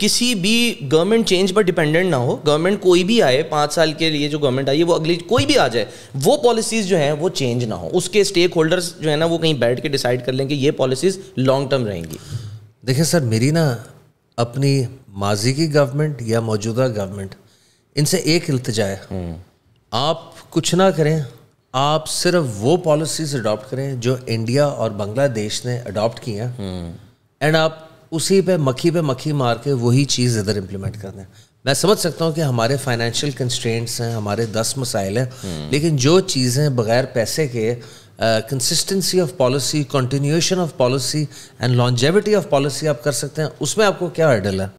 किसी भी government change पर डिपेंडेंट ना हो गवर्नमेंट कोई भी आए पाँच साल के लिए जो गवर्नमेंट आई है वो अगली कोई भी आ जाए वो पॉलिसीज़ जो हैं वो चेंज ना हो उसके स्टेक होल्डर्स जो है ना वो कहीं बैठ के डिसाइड कर लेंगे ये पॉलिसीज़ लॉन्ग टर्म रहेंगी देखिए सर मेरी ना अपनी माजी की गवर्नमेंट या मौजूदा गवर्नमेंट इनसे एक इल्तजा है हम्म। आप कुछ ना करें आप सिर्फ वो पॉलिसीज अडॉप्ट करें जो इंडिया और बांग्लादेश ने अडॉप्ट किए हैं एंड हम्म। आप उसी पे मक्खी पे मक्खी मार के वही चीज़ इधर इम्प्लीमेंट कर दें मैं समझ सकता हूँ कि हमारे फाइनेंशियल कंस्ट्रेंट्स हैं हमारे दस मसाइल हैं हम्म। लेकिन जो चीज़ें बगैर पैसे के consistency of policy continuation of policy and longevity of policy आप कर सकते हैं उसमें आपको क्या हर्डल है